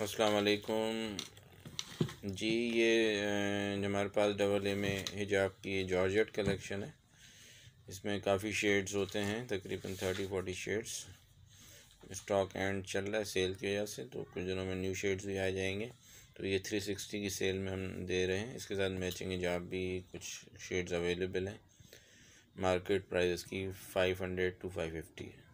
वालेकुम जी ये हमारे पास डबल ए में हिजाब की जॉर्जेट कलेक्शन है इसमें काफ़ी शेड्स होते हैं तकरीबन thirty forty shades stock and चल रहा है सेल की वजह से तो कुछ दिनों में न्यू शेड्स भी आ जाएंगे तो ये थ्री सिक्सटी की सेल में हम दे रहे हैं इसके साथ मैचिंग हिजाब भी कुछ शेड्स अवेलेबल हैं मार्केट प्राइस की five hundred to five fifty है